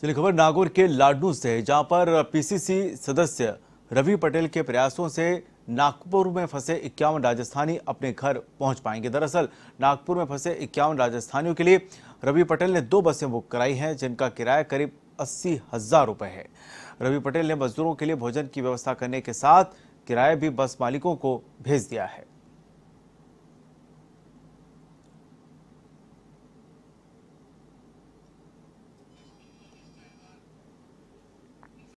चलिए खबर नागौर के लाडनू से जहां पर पीसीसी सदस्य रवि पटेल के प्रयासों से नागपुर में फंसे इक्यावन राजस्थानी अपने घर पहुंच पाएंगे दरअसल नागपुर में फंसे इक्यावन राजस्थानियों के लिए रवि पटेल ने दो बसें बुक कराई हैं जिनका किराया करीब अस्सी हज़ार रुपये है रवि पटेल ने मजदूरों के लिए भोजन की व्यवस्था करने के साथ किराए भी बस मालिकों को भेज दिया है